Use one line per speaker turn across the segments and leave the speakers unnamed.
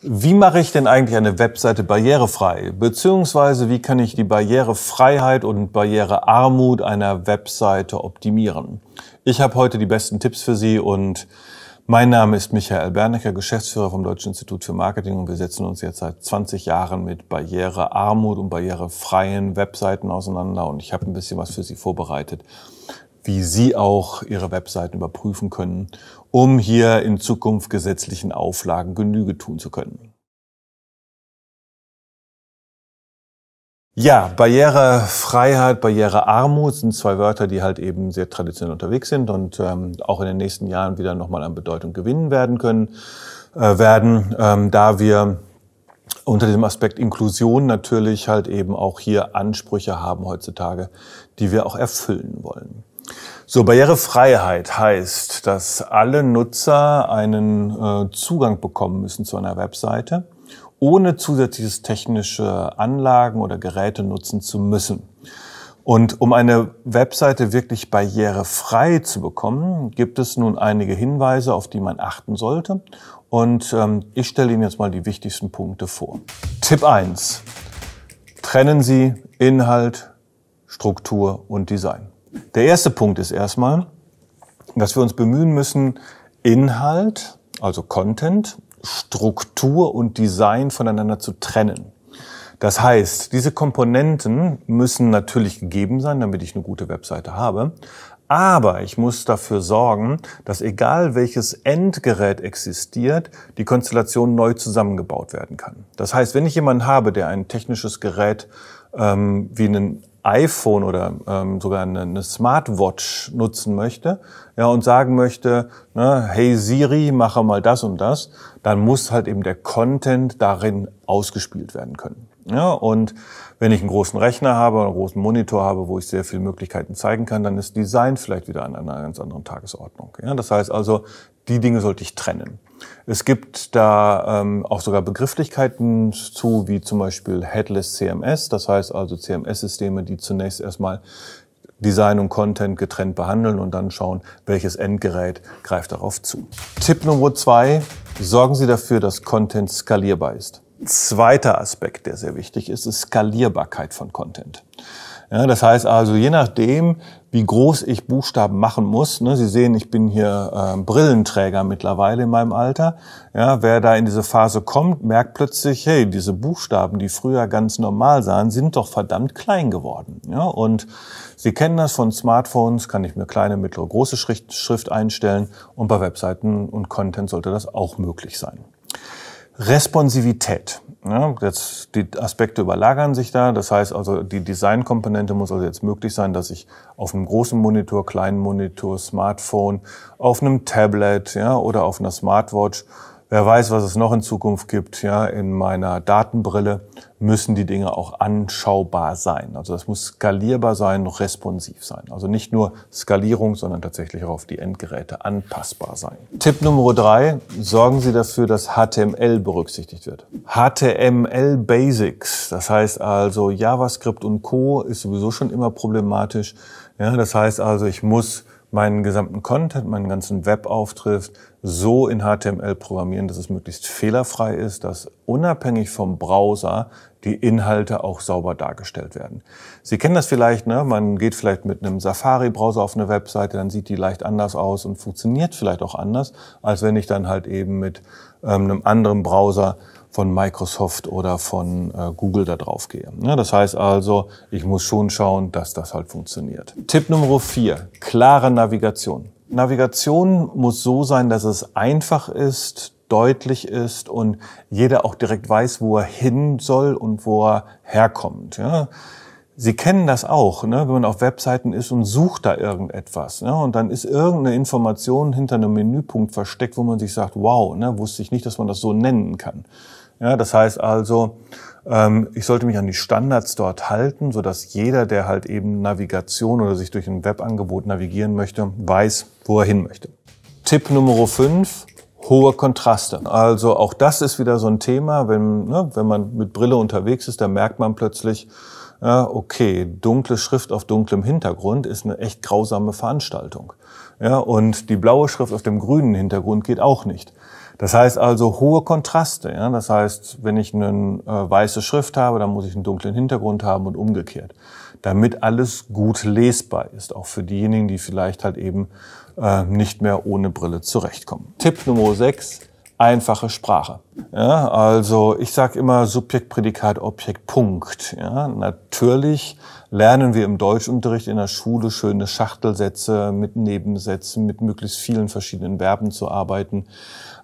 Wie mache ich denn eigentlich eine Webseite barrierefrei? Beziehungsweise wie kann ich die Barrierefreiheit und Barrierearmut einer Webseite optimieren? Ich habe heute die besten Tipps für Sie und mein Name ist Michael Bernecker, Geschäftsführer vom Deutschen Institut für Marketing und wir setzen uns jetzt seit 20 Jahren mit Barrierearmut und barrierefreien Webseiten auseinander und ich habe ein bisschen was für Sie vorbereitet wie Sie auch Ihre Webseiten überprüfen können, um hier in Zukunft gesetzlichen Auflagen Genüge tun zu können. Ja, Barrierefreiheit, Barrierearmut sind zwei Wörter, die halt eben sehr traditionell unterwegs sind und ähm, auch in den nächsten Jahren wieder nochmal an Bedeutung gewinnen werden können, äh, werden, ähm, da wir unter diesem Aspekt Inklusion natürlich halt eben auch hier Ansprüche haben heutzutage, die wir auch erfüllen wollen. So, Barrierefreiheit heißt, dass alle Nutzer einen äh, Zugang bekommen müssen zu einer Webseite, ohne zusätzliches technische Anlagen oder Geräte nutzen zu müssen. Und um eine Webseite wirklich barrierefrei zu bekommen, gibt es nun einige Hinweise, auf die man achten sollte. Und ähm, ich stelle Ihnen jetzt mal die wichtigsten Punkte vor. Tipp 1. Trennen Sie Inhalt, Struktur und Design. Der erste Punkt ist erstmal, dass wir uns bemühen müssen, Inhalt, also Content, Struktur und Design voneinander zu trennen. Das heißt, diese Komponenten müssen natürlich gegeben sein, damit ich eine gute Webseite habe. Aber ich muss dafür sorgen, dass egal welches Endgerät existiert, die Konstellation neu zusammengebaut werden kann. Das heißt, wenn ich jemanden habe, der ein technisches Gerät ähm, wie einen iPhone oder ähm, sogar eine, eine Smartwatch nutzen möchte ja, und sagen möchte, ne, hey Siri, mache mal das und das, dann muss halt eben der Content darin ausgespielt werden können. Ja, und wenn ich einen großen Rechner habe, einen großen Monitor habe, wo ich sehr viele Möglichkeiten zeigen kann, dann ist Design vielleicht wieder an einer ganz anderen Tagesordnung. Ja, das heißt also, die Dinge sollte ich trennen. Es gibt da ähm, auch sogar Begrifflichkeiten zu, wie zum Beispiel Headless CMS, das heißt also CMS-Systeme, die zunächst erstmal Design und Content getrennt behandeln und dann schauen, welches Endgerät greift darauf zu. Tipp Nummer zwei, sorgen Sie dafür, dass Content skalierbar ist. Zweiter Aspekt, der sehr wichtig ist, ist Skalierbarkeit von Content. Ja, das heißt also, je nachdem, wie groß ich Buchstaben machen muss, ne, Sie sehen, ich bin hier äh, Brillenträger mittlerweile in meinem Alter. Ja, wer da in diese Phase kommt, merkt plötzlich, hey, diese Buchstaben, die früher ganz normal sahen, sind doch verdammt klein geworden. Ja, und Sie kennen das von Smartphones, kann ich mir kleine, mittlere, große Schrift, Schrift einstellen und bei Webseiten und Content sollte das auch möglich sein. Responsivität. Ja, jetzt die Aspekte überlagern sich da. Das heißt also, die Designkomponente muss also jetzt möglich sein, dass ich auf einem großen Monitor, kleinen Monitor, Smartphone, auf einem Tablet ja, oder auf einer Smartwatch Wer weiß, was es noch in Zukunft gibt. Ja, in meiner Datenbrille müssen die Dinge auch anschaubar sein. Also das muss skalierbar sein, noch responsiv sein. Also nicht nur Skalierung, sondern tatsächlich auch auf die Endgeräte anpassbar sein. Tipp Nummer drei, sorgen Sie dafür, dass HTML berücksichtigt wird. HTML Basics, das heißt also JavaScript und Co. ist sowieso schon immer problematisch. Ja, das heißt also, ich muss meinen gesamten Content, meinen ganzen Webauftritt so in HTML programmieren, dass es möglichst fehlerfrei ist, dass unabhängig vom Browser die Inhalte auch sauber dargestellt werden. Sie kennen das vielleicht, ne? man geht vielleicht mit einem Safari-Browser auf eine Webseite, dann sieht die leicht anders aus und funktioniert vielleicht auch anders, als wenn ich dann halt eben mit ähm, einem anderen Browser von Microsoft oder von äh, Google da drauf gehe. Ja, ne, das heißt also, ich muss schon schauen, dass das halt funktioniert. Tipp Nummer 4, klare Navigation. Navigation muss so sein, dass es einfach ist, deutlich ist und jeder auch direkt weiß, wo er hin soll und wo er herkommt. Ja? Sie kennen das auch, ne? wenn man auf Webseiten ist und sucht da irgendetwas. Ne? Und dann ist irgendeine Information hinter einem Menüpunkt versteckt, wo man sich sagt, wow, ne? wusste ich nicht, dass man das so nennen kann. Ja, das heißt also, ähm, ich sollte mich an die Standards dort halten, so dass jeder, der halt eben Navigation oder sich durch ein Webangebot navigieren möchte, weiß, wo er hin möchte. Tipp Nummer 5, hohe Kontraste. Also auch das ist wieder so ein Thema, wenn, ne, wenn man mit Brille unterwegs ist, dann merkt man plötzlich, ja, okay, dunkle Schrift auf dunklem Hintergrund ist eine echt grausame Veranstaltung. Ja, und die blaue Schrift auf dem grünen Hintergrund geht auch nicht. Das heißt also hohe Kontraste. Ja? Das heißt, wenn ich eine äh, weiße Schrift habe, dann muss ich einen dunklen Hintergrund haben und umgekehrt, damit alles gut lesbar ist, auch für diejenigen, die vielleicht halt eben äh, nicht mehr ohne Brille zurechtkommen. Tipp Nummer 6, einfache Sprache. Ja, also ich sage immer Subjekt, Prädikat, Objekt, Punkt. Ja, natürlich lernen wir im Deutschunterricht in der Schule schöne Schachtelsätze mit Nebensätzen, mit möglichst vielen verschiedenen Verben zu arbeiten.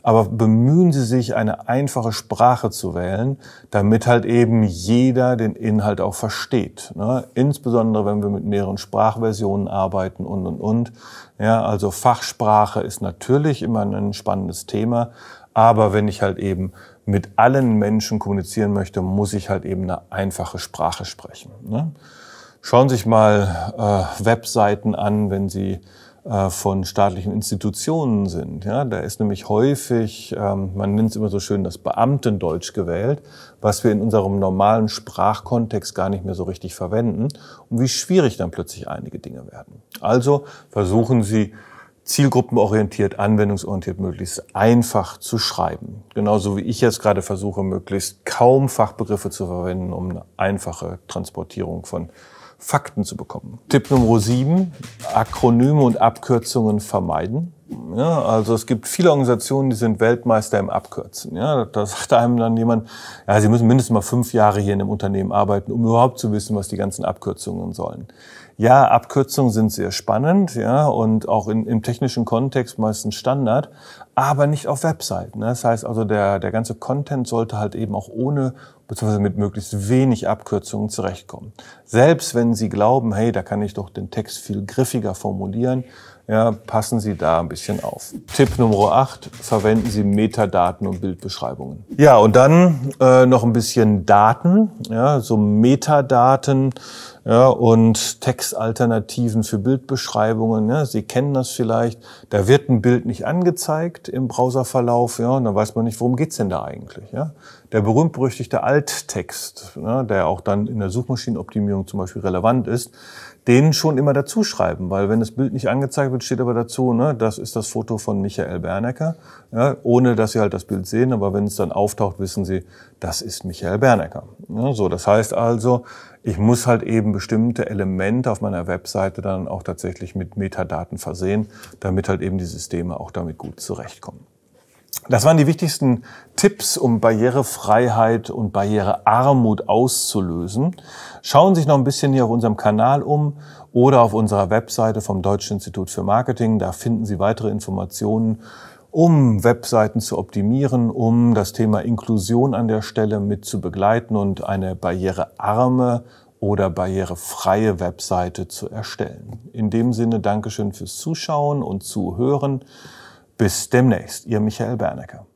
Aber bemühen Sie sich, eine einfache Sprache zu wählen, damit halt eben jeder den Inhalt auch versteht. Ne? Insbesondere, wenn wir mit mehreren Sprachversionen arbeiten und, und, und. Ja, also Fachsprache ist natürlich immer ein spannendes Thema, aber wenn ich halt eben mit allen Menschen kommunizieren möchte, muss ich halt eben eine einfache Sprache sprechen. Ne? Schauen Sie sich mal äh, Webseiten an, wenn Sie äh, von staatlichen Institutionen sind. Ja, da ist nämlich häufig, ähm, man nennt es immer so schön, das Beamtendeutsch gewählt, was wir in unserem normalen Sprachkontext gar nicht mehr so richtig verwenden und wie schwierig dann plötzlich einige Dinge werden. Also versuchen Sie, zielgruppenorientiert, anwendungsorientiert, möglichst einfach zu schreiben. Genauso wie ich jetzt gerade versuche, möglichst kaum Fachbegriffe zu verwenden, um eine einfache Transportierung von Fakten zu bekommen. Tipp Nummer 7, Akronyme und Abkürzungen vermeiden. Ja, also es gibt viele Organisationen, die sind Weltmeister im Abkürzen. Ja, da sagt einem dann jemand, ja, Sie müssen mindestens mal fünf Jahre hier in einem Unternehmen arbeiten, um überhaupt zu wissen, was die ganzen Abkürzungen sollen. Ja, Abkürzungen sind sehr spannend, ja, und auch in, im technischen Kontext meistens Standard, aber nicht auf Webseiten. Ne? Das heißt also, der, der ganze Content sollte halt eben auch ohne beziehungsweise mit möglichst wenig Abkürzungen zurechtkommen. Selbst wenn Sie glauben, hey, da kann ich doch den Text viel griffiger formulieren, ja, passen Sie da ein bisschen auf. Tipp Nummer 8, verwenden Sie Metadaten und Bildbeschreibungen. Ja, und dann äh, noch ein bisschen Daten, ja, so Metadaten ja, und Textalternativen für Bildbeschreibungen. Ja, Sie kennen das vielleicht. Da wird ein Bild nicht angezeigt im Browserverlauf, ja, und dann weiß man nicht, worum geht's denn da eigentlich. Ja. Der berühmt-berüchtigte Alttext, ja, der auch dann in der Suchmaschinenoptimierung zum Beispiel relevant ist, den schon immer dazuschreiben, weil wenn das Bild nicht angezeigt wird, steht aber dazu, ne, das ist das Foto von Michael Bernecker, ja, ohne dass Sie halt das Bild sehen, aber wenn es dann auftaucht, wissen Sie, das ist Michael Bernecker. Ja, ne. so, das heißt also, ich muss halt eben bestimmte Elemente auf meiner Webseite dann auch tatsächlich mit Metadaten versehen, damit halt eben die Systeme auch damit gut zurechtkommen. Das waren die wichtigsten Tipps, um Barrierefreiheit und Barrierearmut auszulösen. Schauen Sie sich noch ein bisschen hier auf unserem Kanal um oder auf unserer Webseite vom Deutschen Institut für Marketing. Da finden Sie weitere Informationen um Webseiten zu optimieren, um das Thema Inklusion an der Stelle mit zu begleiten und eine barrierearme oder barrierefreie Webseite zu erstellen. In dem Sinne Dankeschön fürs Zuschauen und Zuhören. Bis demnächst, Ihr Michael Bernecker.